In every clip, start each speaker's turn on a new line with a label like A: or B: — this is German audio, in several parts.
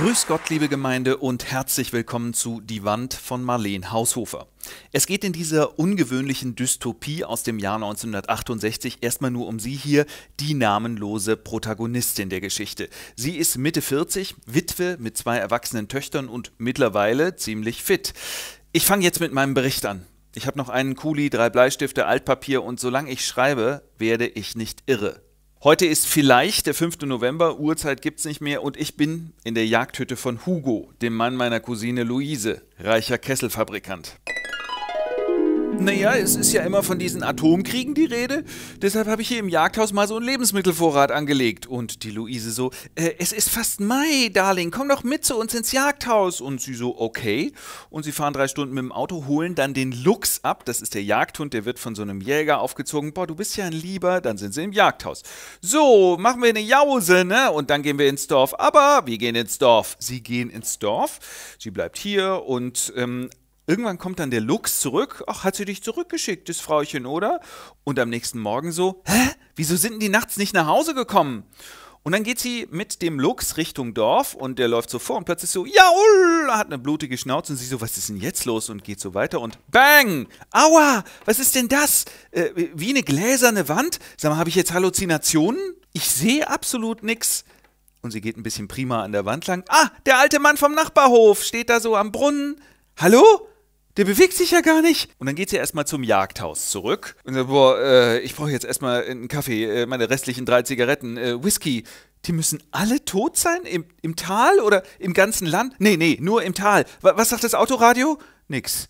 A: Grüß Gott, liebe Gemeinde, und herzlich willkommen zu Die Wand von Marleen Haushofer. Es geht in dieser ungewöhnlichen Dystopie aus dem Jahr 1968 erstmal nur um sie hier, die namenlose Protagonistin der Geschichte. Sie ist Mitte 40, Witwe mit zwei erwachsenen Töchtern und mittlerweile ziemlich fit. Ich fange jetzt mit meinem Bericht an. Ich habe noch einen Kuli, drei Bleistifte, Altpapier und solange ich schreibe, werde ich nicht irre. Heute ist vielleicht der 5. November, Uhrzeit gibt's nicht mehr und ich bin in der Jagdhütte von Hugo, dem Mann meiner Cousine Luise, reicher Kesselfabrikant. Naja, es ist ja immer von diesen Atomkriegen die Rede. Deshalb habe ich hier im Jagdhaus mal so einen Lebensmittelvorrat angelegt. Und die Luise so, äh, es ist fast Mai, Darling, komm doch mit zu uns ins Jagdhaus. Und sie so, okay. Und sie fahren drei Stunden mit dem Auto, holen dann den Luchs ab. Das ist der Jagdhund, der wird von so einem Jäger aufgezogen. Boah, du bist ja ein Lieber. Dann sind sie im Jagdhaus. So, machen wir eine Jause, ne? Und dann gehen wir ins Dorf. Aber wir gehen ins Dorf. Sie gehen ins Dorf. Sie bleibt hier und ähm, Irgendwann kommt dann der Lux zurück. Ach, hat sie dich zurückgeschickt, das Frauchen, oder? Und am nächsten Morgen so, hä? Wieso sind die nachts nicht nach Hause gekommen? Und dann geht sie mit dem Lux Richtung Dorf und der läuft so vor und plötzlich so, jaul, hat eine blutige Schnauze und sie so, was ist denn jetzt los? Und geht so weiter und bang, aua, was ist denn das? Äh, wie eine gläserne Wand? Sag mal, habe ich jetzt Halluzinationen? Ich sehe absolut nichts. Und sie geht ein bisschen prima an der Wand lang. Ah, der alte Mann vom Nachbarhof steht da so am Brunnen. Hallo? der bewegt sich ja gar nicht. Und dann geht sie erstmal zum Jagdhaus zurück und sagt, boah, äh, ich brauche jetzt erstmal einen Kaffee, äh, meine restlichen drei Zigaretten, äh, Whisky. Die müssen alle tot sein? Im, Im Tal oder im ganzen Land? Nee, nee, nur im Tal. W was sagt das Autoradio? Nix.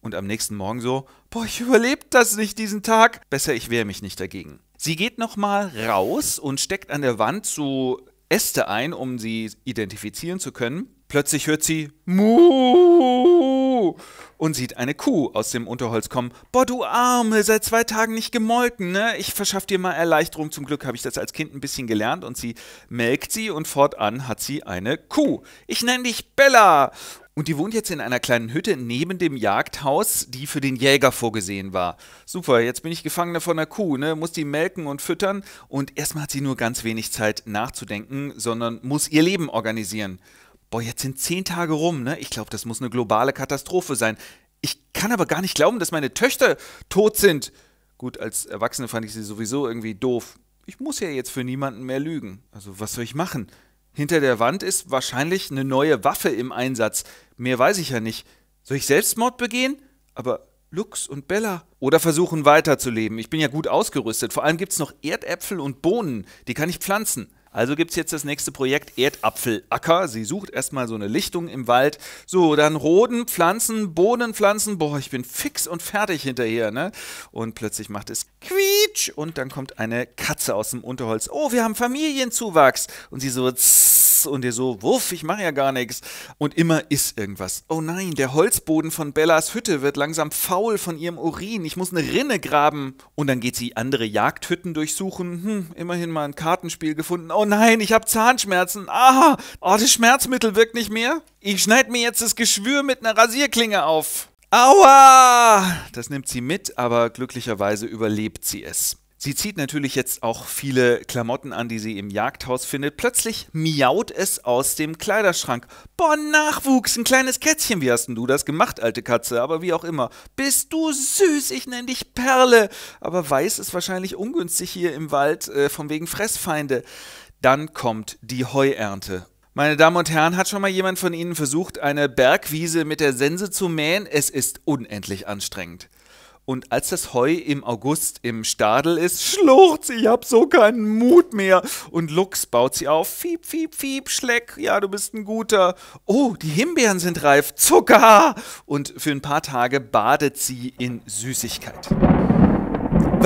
A: Und am nächsten Morgen so, boah, ich überlebe das nicht, diesen Tag. Besser, ich wehre mich nicht dagegen. Sie geht nochmal raus und steckt an der Wand so Äste ein, um sie identifizieren zu können. Plötzlich hört sie Mu und sieht eine Kuh aus dem Unterholz kommen. Boah, du Arme, seit zwei Tagen nicht gemolken, ne? Ich verschaff dir mal Erleichterung. Zum Glück habe ich das als Kind ein bisschen gelernt und sie melkt sie und fortan hat sie eine Kuh. Ich nenne dich Bella. Und die wohnt jetzt in einer kleinen Hütte neben dem Jagdhaus, die für den Jäger vorgesehen war. Super, jetzt bin ich Gefangene von einer Kuh, ne? muss die melken und füttern. Und erstmal hat sie nur ganz wenig Zeit nachzudenken, sondern muss ihr Leben organisieren boah, jetzt sind zehn Tage rum, ne? Ich glaube, das muss eine globale Katastrophe sein. Ich kann aber gar nicht glauben, dass meine Töchter tot sind. Gut, als Erwachsene fand ich sie sowieso irgendwie doof. Ich muss ja jetzt für niemanden mehr lügen. Also was soll ich machen? Hinter der Wand ist wahrscheinlich eine neue Waffe im Einsatz. Mehr weiß ich ja nicht. Soll ich Selbstmord begehen? Aber Lux und Bella. Oder versuchen weiterzuleben. Ich bin ja gut ausgerüstet. Vor allem gibt es noch Erdäpfel und Bohnen. Die kann ich pflanzen. Also gibt es jetzt das nächste Projekt Erdapfelacker. Sie sucht erstmal so eine Lichtung im Wald. So, dann Roden, Pflanzen, Bohnen Boah, ich bin fix und fertig hinterher, ne? Und plötzlich macht es quietsch und dann kommt eine Katze aus dem Unterholz. Oh, wir haben Familienzuwachs. Und sie so tss, und ihr so, wuff, ich mache ja gar nichts. Und immer ist irgendwas. Oh nein, der Holzboden von Bellas Hütte wird langsam faul von ihrem Urin. Ich muss eine Rinne graben. Und dann geht sie andere Jagdhütten durchsuchen. Hm, immerhin mal ein Kartenspiel gefunden. Oh nein, ich habe Zahnschmerzen. Ah, oh, das Schmerzmittel wirkt nicht mehr. Ich schneide mir jetzt das Geschwür mit einer Rasierklinge auf. Aua! Das nimmt sie mit, aber glücklicherweise überlebt sie es. Sie zieht natürlich jetzt auch viele Klamotten an, die sie im Jagdhaus findet. Plötzlich miaut es aus dem Kleiderschrank. Boah, Nachwuchs, ein kleines Kätzchen. Wie hast denn du das gemacht, alte Katze? Aber wie auch immer. Bist du süß, ich nenne dich Perle. Aber weiß ist wahrscheinlich ungünstig hier im Wald, äh, von wegen Fressfeinde dann kommt die Heuernte. Meine Damen und Herren, hat schon mal jemand von Ihnen versucht, eine Bergwiese mit der Sense zu mähen? Es ist unendlich anstrengend. Und als das Heu im August im Stadel ist, schluchzt, ich hab so keinen Mut mehr. Und Lux baut sie auf. Fiep, fiep, fiep, Schleck, ja, du bist ein guter. Oh, die Himbeeren sind reif. Zucker! Und für ein paar Tage badet sie in Süßigkeit.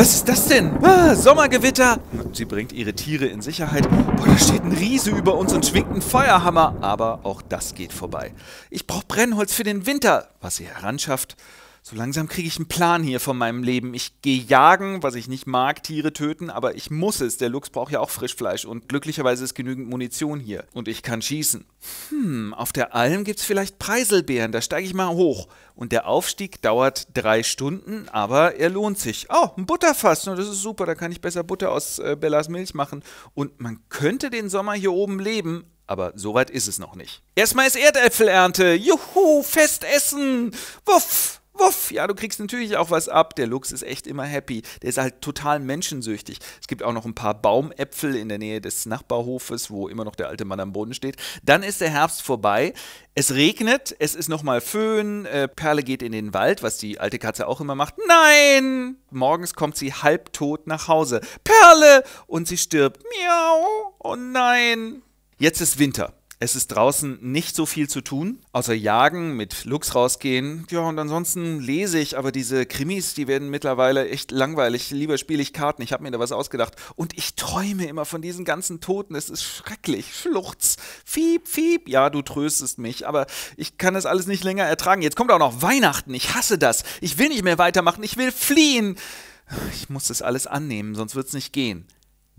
A: Was ist das denn? Ah, Sommergewitter! Sie bringt ihre Tiere in Sicherheit. Boah, da steht ein Riese über uns und schwingt einen Feuerhammer. Aber auch das geht vorbei. Ich brauche Brennholz für den Winter, was sie heranschafft so langsam kriege ich einen Plan hier von meinem Leben. Ich gehe jagen, was ich nicht mag, Tiere töten, aber ich muss es. Der Luchs braucht ja auch Frischfleisch und glücklicherweise ist genügend Munition hier. Und ich kann schießen. Hm, auf der Alm gibt es vielleicht Preiselbeeren, da steige ich mal hoch. Und der Aufstieg dauert drei Stunden, aber er lohnt sich. Oh, ein Butterfass, das ist super, da kann ich besser Butter aus äh, Bellas Milch machen. Und man könnte den Sommer hier oben leben, aber so weit ist es noch nicht. Erstmal ist Erdäpfelernte. Juhu, Festessen. Wuff wuff, ja, du kriegst natürlich auch was ab. Der Luchs ist echt immer happy. Der ist halt total menschensüchtig. Es gibt auch noch ein paar Baumäpfel in der Nähe des Nachbarhofes, wo immer noch der alte Mann am Boden steht. Dann ist der Herbst vorbei. Es regnet, es ist nochmal Föhn, äh, Perle geht in den Wald, was die alte Katze auch immer macht. Nein! Morgens kommt sie halbtot nach Hause. Perle! Und sie stirbt. Miau! Oh nein! Jetzt ist Winter. Es ist draußen nicht so viel zu tun, außer jagen, mit Lux rausgehen. Ja, und ansonsten lese ich, aber diese Krimis, die werden mittlerweile echt langweilig. Lieber spiele ich Karten, ich habe mir da was ausgedacht. Und ich träume immer von diesen ganzen Toten, es ist schrecklich. Schluchz, fiep, fiep. Ja, du tröstest mich, aber ich kann das alles nicht länger ertragen. Jetzt kommt auch noch Weihnachten, ich hasse das. Ich will nicht mehr weitermachen, ich will fliehen. Ich muss das alles annehmen, sonst wird es nicht gehen.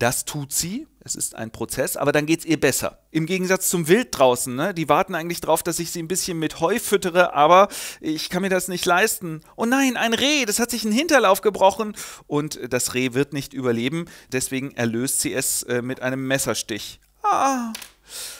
A: Das tut sie. Es ist ein Prozess, aber dann geht es ihr besser. Im Gegensatz zum Wild draußen, ne? die warten eigentlich darauf, dass ich sie ein bisschen mit Heu füttere, aber ich kann mir das nicht leisten. Oh nein, ein Reh, das hat sich einen Hinterlauf gebrochen und das Reh wird nicht überleben. Deswegen erlöst sie es äh, mit einem Messerstich. Ah.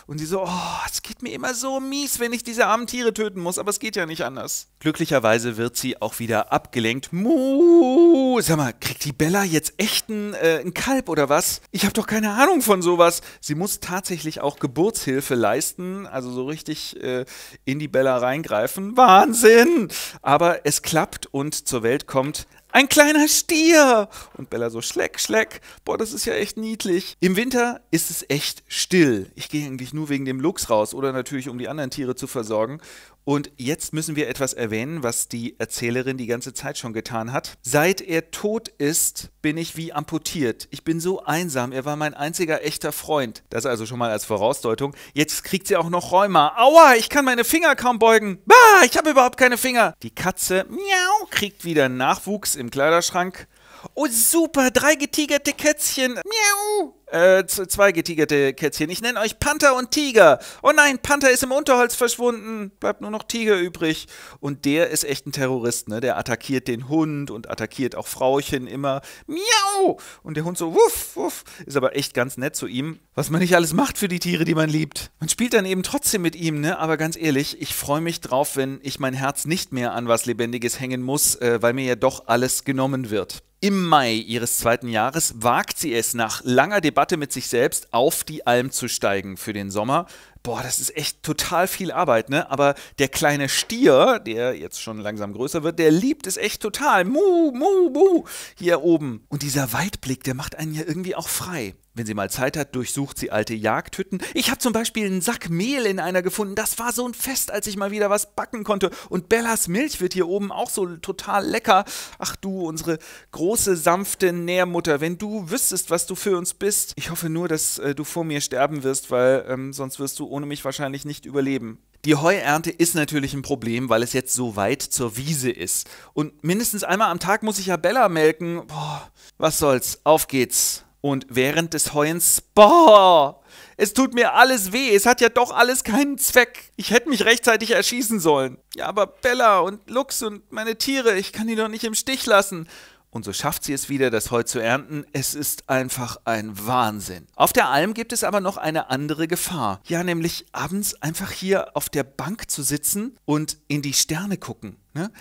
A: Und sie so, oh, es geht mir immer so mies, wenn ich diese armen Tiere töten muss, aber es geht ja nicht anders. Glücklicherweise wird sie auch wieder abgelenkt. Mu, sag mal, kriegt die Bella jetzt echt einen, äh, ein Kalb oder was? Ich habe doch keine Ahnung von sowas. Sie muss tatsächlich auch Geburtshilfe leisten, also so richtig äh, in die Bella reingreifen. Wahnsinn! Aber es klappt und zur Welt kommt ein kleiner Stier! Und Bella so, Schleck, Schleck. Boah, das ist ja echt niedlich. Im Winter ist es echt still. Ich gehe eigentlich nur wegen dem Luchs raus oder natürlich, um die anderen Tiere zu versorgen. Und jetzt müssen wir etwas erwähnen, was die Erzählerin die ganze Zeit schon getan hat. Seit er tot ist, bin ich wie amputiert. Ich bin so einsam. Er war mein einziger echter Freund. Das also schon mal als Vorausdeutung. Jetzt kriegt sie auch noch Rheuma. Aua, ich kann meine Finger kaum beugen. Bah, ich habe überhaupt keine Finger. Die Katze, miau, kriegt wieder Nachwuchs im Kleiderschrank. Oh, super, drei getigerte Kätzchen. Miau. Äh, zwei getigerte Kätzchen. Ich nenne euch Panther und Tiger. Oh nein, Panther ist im Unterholz verschwunden. Bleibt nur noch Tiger übrig. Und der ist echt ein Terrorist, ne? Der attackiert den Hund und attackiert auch Frauchen immer. Miau! Und der Hund so wuff, wuff. Ist aber echt ganz nett zu ihm. Was man nicht alles macht für die Tiere, die man liebt. Man spielt dann eben trotzdem mit ihm, ne? Aber ganz ehrlich, ich freue mich drauf, wenn ich mein Herz nicht mehr an was Lebendiges hängen muss, äh, weil mir ja doch alles genommen wird. Im Mai ihres zweiten Jahres wagt sie es nach langer Debatte mit sich selbst auf die Alm zu steigen für den Sommer boah, das ist echt total viel Arbeit, ne? Aber der kleine Stier, der jetzt schon langsam größer wird, der liebt es echt total. Mu, mu, mu, hier oben. Und dieser Weitblick, der macht einen ja irgendwie auch frei. Wenn sie mal Zeit hat, durchsucht sie alte Jagdhütten. Ich habe zum Beispiel einen Sack Mehl in einer gefunden. Das war so ein Fest, als ich mal wieder was backen konnte. Und Bellas Milch wird hier oben auch so total lecker. Ach du, unsere große, sanfte Nährmutter, wenn du wüsstest, was du für uns bist. Ich hoffe nur, dass äh, du vor mir sterben wirst, weil ähm, sonst wirst du ohne mich wahrscheinlich nicht überleben. Die Heuernte ist natürlich ein Problem, weil es jetzt so weit zur Wiese ist. Und mindestens einmal am Tag muss ich ja Bella melken. Boah, was soll's, auf geht's. Und während des Heuens, boah, es tut mir alles weh, es hat ja doch alles keinen Zweck. Ich hätte mich rechtzeitig erschießen sollen. Ja, aber Bella und Lux und meine Tiere, ich kann die doch nicht im Stich lassen. Und so schafft sie es wieder, das Heu zu ernten. Es ist einfach ein Wahnsinn. Auf der Alm gibt es aber noch eine andere Gefahr. Ja, nämlich abends einfach hier auf der Bank zu sitzen und in die Sterne gucken. Ne?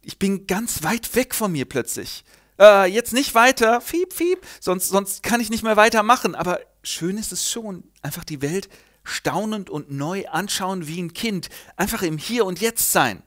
A: Ich bin ganz weit weg von mir plötzlich. Äh, jetzt nicht weiter, fiep, fiep, sonst, sonst kann ich nicht mehr weitermachen. Aber schön ist es schon, einfach die Welt staunend und neu anschauen wie ein Kind. Einfach im Hier und Jetzt sein.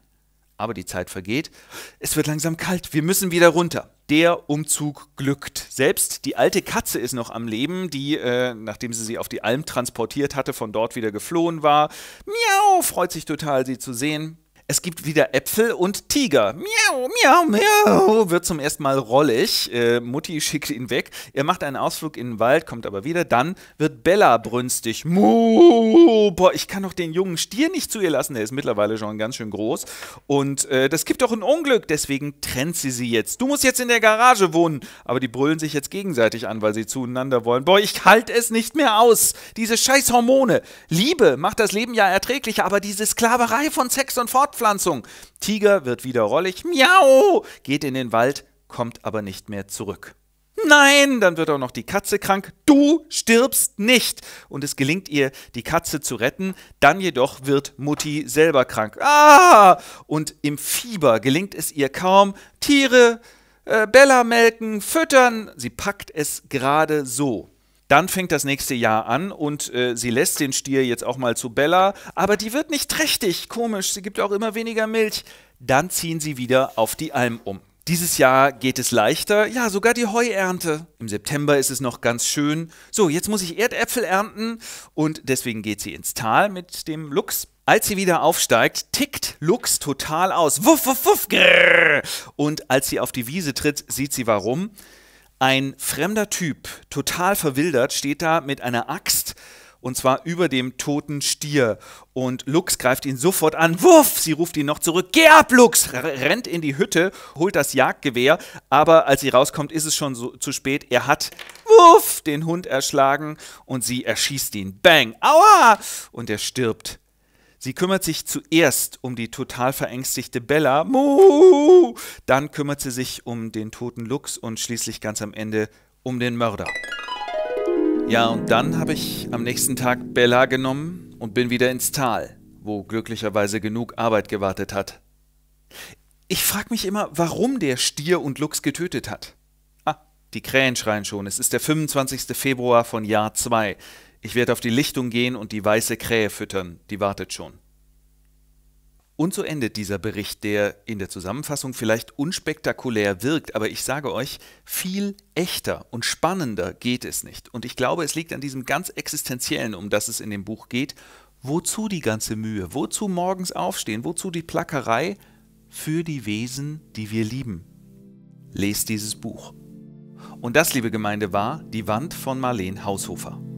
A: Aber die Zeit vergeht. Es wird langsam kalt. Wir müssen wieder runter der Umzug glückt. Selbst die alte Katze ist noch am Leben, die, äh, nachdem sie sie auf die Alm transportiert hatte, von dort wieder geflohen war. Miau, freut sich total, sie zu sehen. Es gibt wieder Äpfel und Tiger. Miau, miau, miau, wird zum ersten Mal rollig. Äh, Mutti schickt ihn weg. Er macht einen Ausflug in den Wald, kommt aber wieder. Dann wird Bella brünstig. Mu, boah, ich kann doch den jungen Stier nicht zu ihr lassen. Der ist mittlerweile schon ganz schön groß. Und äh, das gibt doch ein Unglück. Deswegen trennt sie sie jetzt. Du musst jetzt in der Garage wohnen. Aber die brüllen sich jetzt gegenseitig an, weil sie zueinander wollen. Boah, ich halte es nicht mehr aus. Diese scheiß Hormone. Liebe macht das Leben ja erträglicher, aber diese Sklaverei von Sex und Fortpflanzung Fortpflanzung. Tiger wird wieder rollig, miau, geht in den Wald, kommt aber nicht mehr zurück. Nein, dann wird auch noch die Katze krank. Du stirbst nicht. Und es gelingt ihr, die Katze zu retten. Dann jedoch wird Mutti selber krank. Ah! Und im Fieber gelingt es ihr kaum, Tiere, äh, Bella melken, füttern. Sie packt es gerade so. Dann fängt das nächste Jahr an und äh, sie lässt den Stier jetzt auch mal zu Bella, aber die wird nicht trächtig, komisch, sie gibt auch immer weniger Milch. Dann ziehen sie wieder auf die Alm um. Dieses Jahr geht es leichter, ja, sogar die Heuernte. Im September ist es noch ganz schön. So, jetzt muss ich Erdäpfel ernten und deswegen geht sie ins Tal mit dem Luchs. Als sie wieder aufsteigt, tickt Lux total aus. Wuff, wuff, wuff. Grrr. Und als sie auf die Wiese tritt, sieht sie warum. Ein fremder Typ, total verwildert, steht da mit einer Axt und zwar über dem toten Stier. Und Lux greift ihn sofort an. Wuff! Sie ruft ihn noch zurück. Geh ab, Lux! rennt in die Hütte, holt das Jagdgewehr, aber als sie rauskommt, ist es schon so, zu spät. Er hat Wuff! den Hund erschlagen und sie erschießt ihn. Bang! Aua! Und er stirbt Sie kümmert sich zuerst um die total verängstigte Bella, Mu! dann kümmert sie sich um den toten Lux und schließlich ganz am Ende um den Mörder. Ja, und dann habe ich am nächsten Tag Bella genommen und bin wieder ins Tal, wo glücklicherweise genug Arbeit gewartet hat. Ich frage mich immer, warum der Stier und Lux getötet hat. Ah, die Krähen schreien schon, es ist der 25. Februar von Jahr 2. Ich werde auf die Lichtung gehen und die weiße Krähe füttern, die wartet schon. Und so endet dieser Bericht, der in der Zusammenfassung vielleicht unspektakulär wirkt, aber ich sage euch, viel echter und spannender geht es nicht. Und ich glaube, es liegt an diesem ganz existenziellen, um das es in dem Buch geht. Wozu die ganze Mühe? Wozu morgens aufstehen? Wozu die Plackerei? Für die Wesen, die wir lieben. Lest dieses Buch. Und das, liebe Gemeinde, war Die Wand von Marleen Haushofer.